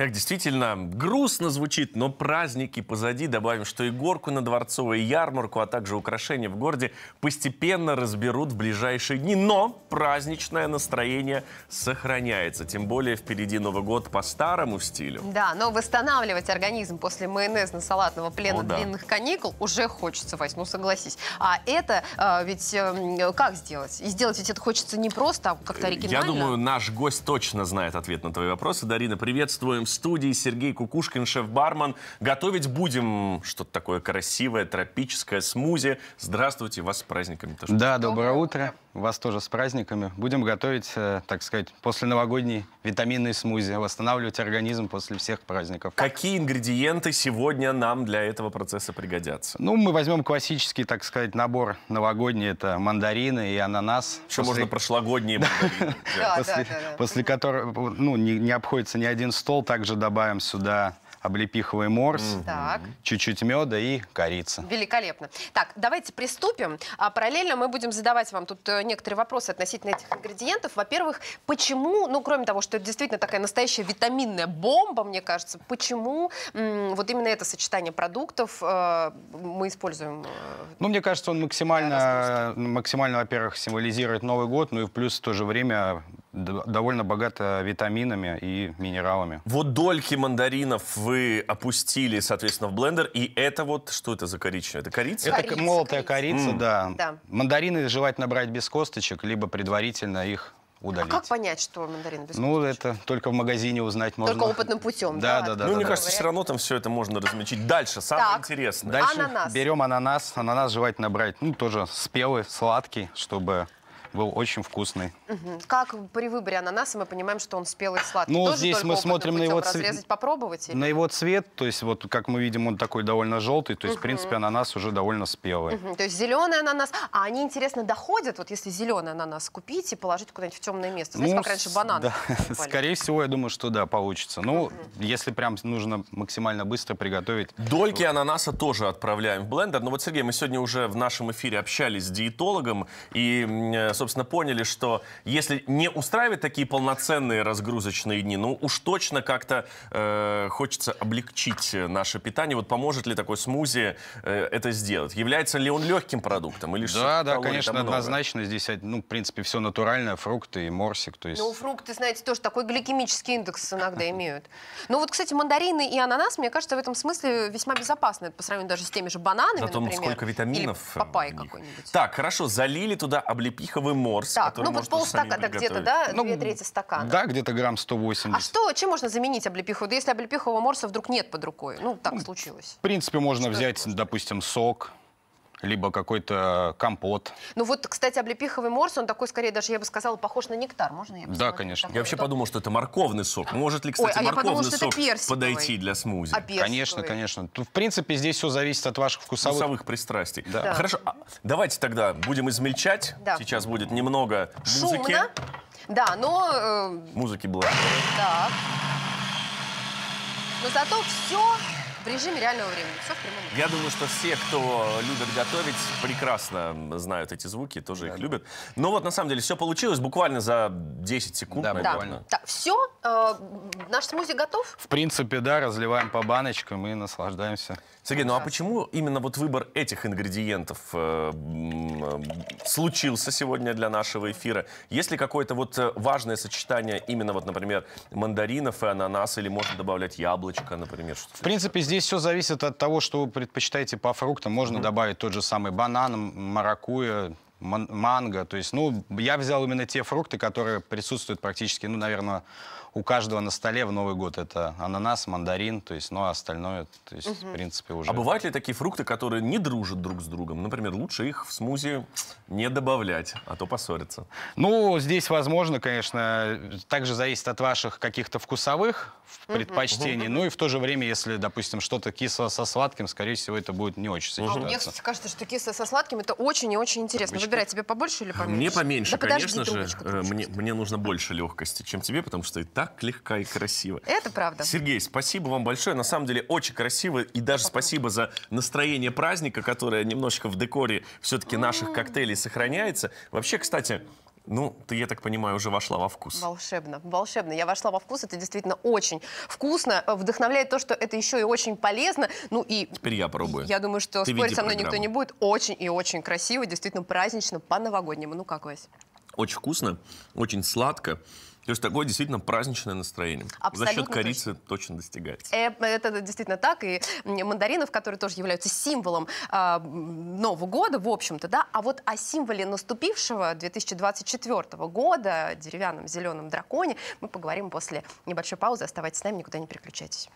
Как действительно грустно звучит, но праздники позади. Добавим, что и горку на Дворцовой ярмарку, а также украшения в городе постепенно разберут в ближайшие дни. Но праздничное настроение сохраняется. Тем более впереди Новый год по старому стилю. Да, но восстанавливать организм после майонезно-салатного плена О, да. длинных каникул уже хочется, Вась, ну согласись. А это а, ведь э, как сделать? И сделать ведь это хочется не просто, а как-то э, оригинально. Я думаю, наш гость точно знает ответ на твои вопросы. Дарина, приветствуем студии Сергей Кукушкин, шеф-бармен. Готовить будем что-то такое красивое, тропическое, смузи. Здравствуйте, вас с праздниками. Тоже. Да, доброе утро. Вас тоже с праздниками. Будем готовить, э, так сказать, после новогодней витаминной смузи, восстанавливать организм после всех праздников. Какие ингредиенты сегодня нам для этого процесса пригодятся? Ну, мы возьмем классический, так сказать, набор новогодний. Это мандарины и ананас. Еще после... можно прошлогодние мандарины. После которого, ну, не обходится ни один стол. Также добавим сюда облепиховый морс, чуть-чуть меда и корица. Великолепно. Так, давайте приступим. А параллельно мы будем задавать вам тут э, некоторые вопросы относительно этих ингредиентов. Во-первых, почему, ну, кроме того, что это действительно такая настоящая витаминная бомба, мне кажется, почему вот именно это сочетание продуктов э, мы используем? Э, ну, мне кажется, он максимально, максимально, во-первых, символизирует Новый год, ну и плюс в то же время довольно богато витаминами и минералами. Вот дольки мандаринов вы опустили, соответственно, в блендер, и это вот, что это за коричневая? Это корица? Это корица, молотая корица, корица да. да. Мандарины желательно брать без косточек, либо предварительно их а удалить. А как понять, что мандарин без Ну, это только в магазине узнать можно. Только опытным путем. Да, да, да. ну, да, мне да. кажется, все равно там все это можно размечить. Дальше, самое так. интересное. Дальше ананас. берем ананас. Ананас желательно брать, ну, тоже спелый, сладкий, чтобы был очень вкусный. Угу. Как при выборе ананаса мы понимаем, что он спелый и сладкий? Ну, Тоже здесь мы смотрим на его цвет. попробовать? Или? На его цвет, то есть вот как мы видим, он такой довольно желтый, то есть угу. в принципе ананас уже довольно спелый. Угу. То есть зеленый ананас, а они, интересно, доходят, вот если зеленый ананас купить и положить куда-нибудь в темное место, знаете, ну, как раньше банан. Да. Скорее всего, я думаю, что да, получится. Ну, угу. если прям нужно максимально быстро приготовить. Дольки ананаса тоже отправляем в блендер, но ну вот, Сергей, мы сегодня уже в нашем эфире общались с диетологом и э, собственно, поняли, что если не устраивать такие полноценные разгрузочные дни, ну уж точно как-то э, хочется облегчить наше питание. Вот поможет ли такой смузи э, это сделать? Является ли он легким продуктом? Или да, да, конечно, однозначно. Здесь, э, ну, в принципе, все натуральное, фрукты и морсик. То есть... Ну, фрукты, знаете, тоже такой гликемический индекс иногда имеют. Но ну, вот, кстати, мандарины и ананас, мне кажется, в этом смысле весьма безопасны. по сравнению даже с теми же бананами, Зато например. сколько витаминов. Или э, папайя какой-нибудь. Так, хорошо, залили туда облепиховый самый морс, так, ну, вот полстакана где-то, да? Ну, Две трети стакана. Да, где-то грамм 180. А что, чем можно заменить облепиху? Да если облепихового морса вдруг нет под рукой. Ну, так ну, случилось. В принципе, можно что взять, допустим, сок, либо какой-то компот. Ну вот, кстати, облепиховый морс, он такой, скорее даже, я бы сказала, похож на нектар. Можно я Да, конечно. Такой, я вообще подумал, что это морковный сок. А. Может ли, кстати, Ой, а морковный подумала, сок подойти для смузи? А конечно, конечно. в принципе, здесь все зависит от ваших вкусовых... Вкусовых пристрастий. Да. да. Хорошо, а давайте тогда будем измельчать. Да. Сейчас будет немного музыки. Шумно. Да, но... Э... Музыки было. Так. Но зато все в режиме реального времени. Все в прямом эфире. Я думаю, что все, кто любит готовить, прекрасно знают эти звуки, тоже да, их да. любят. Но ну вот на самом деле все получилось буквально за 10 секунд, да, буквально. Да. да. Все, э, наш смузи готов? В принципе, да, разливаем по баночкам и наслаждаемся. Сергей, ну а почему именно вот выбор этих ингредиентов э, э, случился сегодня для нашего эфира? Есть ли какое-то вот э, важное сочетание именно вот, например, мандаринов и ананаса, или можно добавлять яблочко, например? В принципе, здесь все зависит от того, что вы предпочитаете по фруктам. Можно mm-hmm. добавить тот же самый банан, маракуйя, ман манго. То есть, ну, я взял именно те фрукты, которые присутствуют практически, ну, наверное, у каждого на столе в Новый год. Это ананас, мандарин, то есть, ну, а остальное, то есть, угу. в принципе, уже... А бывают ли такие фрукты, которые не дружат друг с другом? Например, лучше их в смузи не добавлять, а то поссорятся. Ну, здесь возможно, конечно, также зависит от ваших каких-то вкусовых предпочтений. Угу. Ну, и в то же время, если, допустим, что-то кисло со сладким, скорее всего, это будет не очень ну, сочетаться. Мне кажется, что кисло со сладким это очень и очень интересно. Вы выбирать, тебе побольше или поменьше? Мне поменьше, да конечно подожди, же. Э, мне, мне нужно больше легкости, чем тебе, потому что и так легко и красиво. Это правда. Сергей, спасибо вам большое. На самом деле очень красиво. И даже Попробуй. спасибо за настроение праздника, которое немножечко в декоре все-таки наших коктейлей сохраняется. Вообще, кстати, ну, ты, я так понимаю, уже вошла во вкус. Волшебно, волшебно. Я вошла во вкус, это действительно очень вкусно. Э, вдохновляет то, что это еще и очень полезно. Ну и... Теперь я пробую. Я думаю, что ты спорить со мной программу. никто не будет. Очень и очень красиво, действительно празднично, по-новогоднему. Ну как, Вась? Очень вкусно, очень сладко. То есть такое действительно праздничное настроение. Абсолютно За счет корицы точно, точно достигается. Эм, это действительно так. И мандаринов, которые тоже являются символом э, Нового года, в общем-то, да. А вот о символе наступившего 2024 года, деревянном зеленом драконе, мы поговорим после небольшой паузы. Оставайтесь с нами, никуда не переключайтесь.